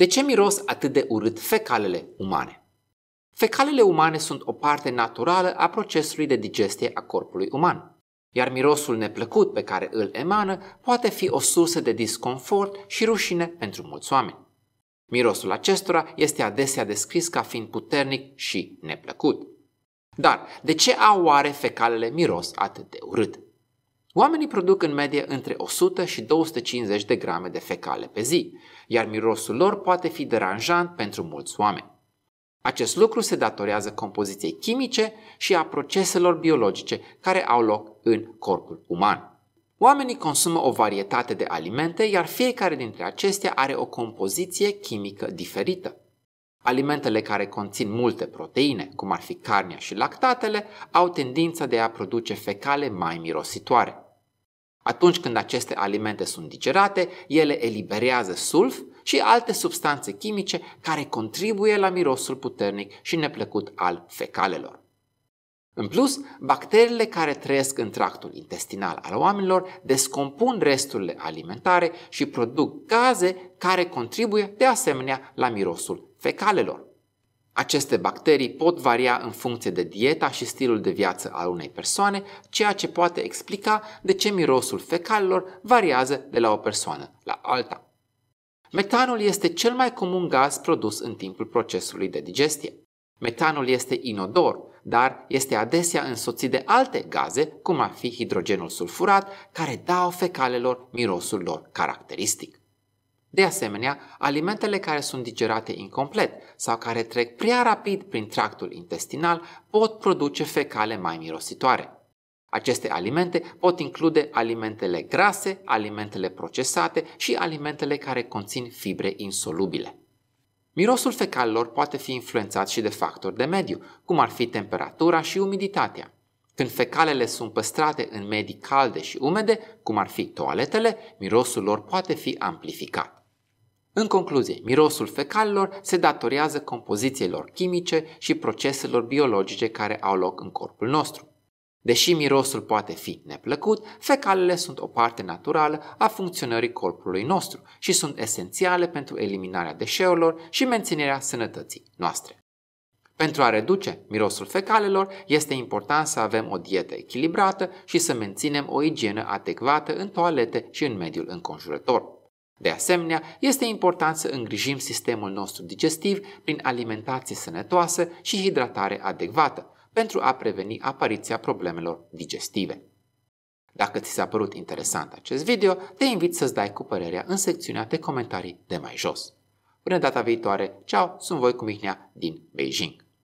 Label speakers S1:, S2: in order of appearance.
S1: De ce miros atât de urât fecalele umane? Fecalele umane sunt o parte naturală a procesului de digestie a corpului uman, iar mirosul neplăcut pe care îl emană poate fi o sursă de disconfort și rușine pentru mulți oameni. Mirosul acestora este adesea descris ca fiind puternic și neplăcut. Dar de ce au oare fecalele miros atât de urât? Oamenii produc în medie între 100 și 250 de grame de fecale pe zi, iar mirosul lor poate fi deranjant pentru mulți oameni. Acest lucru se datorează compoziției chimice și a proceselor biologice care au loc în corpul uman. Oamenii consumă o varietate de alimente, iar fiecare dintre acestea are o compoziție chimică diferită. Alimentele care conțin multe proteine, cum ar fi carnea și lactatele, au tendința de a produce fecale mai mirositoare. Atunci când aceste alimente sunt digerate, ele eliberează sulf și alte substanțe chimice care contribuie la mirosul puternic și neplăcut al fecalelor. În plus, bacteriile care trăiesc în tractul intestinal al oamenilor descompun resturile alimentare și produc gaze care contribuie de asemenea la mirosul fecalelor. Aceste bacterii pot varia în funcție de dieta și stilul de viață al unei persoane, ceea ce poate explica de ce mirosul fecalilor variază de la o persoană la alta. Metanul este cel mai comun gaz produs în timpul procesului de digestie. Metanul este inodor, dar este adesea însoțit de alte gaze, cum ar fi hidrogenul sulfurat, care dau fecalelor mirosul lor caracteristic. De asemenea, alimentele care sunt digerate incomplet sau care trec prea rapid prin tractul intestinal pot produce fecale mai mirositoare. Aceste alimente pot include alimentele grase, alimentele procesate și alimentele care conțin fibre insolubile. Mirosul fecalelor poate fi influențat și de factori de mediu, cum ar fi temperatura și umiditatea. Când fecalele sunt păstrate în medii calde și umede, cum ar fi toaletele, mirosul lor poate fi amplificat. În concluzie, mirosul fecalilor se datorează compozițiilor chimice și proceselor biologice care au loc în corpul nostru. Deși mirosul poate fi neplăcut, fecalele sunt o parte naturală a funcționării corpului nostru și sunt esențiale pentru eliminarea deșeurilor și menținerea sănătății noastre. Pentru a reduce mirosul fecalelor, este important să avem o dietă echilibrată și să menținem o igienă adecvată în toalete și în mediul înconjurător. De asemenea, este important să îngrijim sistemul nostru digestiv prin alimentație sănătoasă și hidratare adecvată, pentru a preveni apariția problemelor digestive. Dacă ți s-a părut interesant acest video, te invit să-ți dai cu părerea în secțiunea de comentarii de mai jos. Până data viitoare, ceau, sunt voi cu Mihnea din Beijing.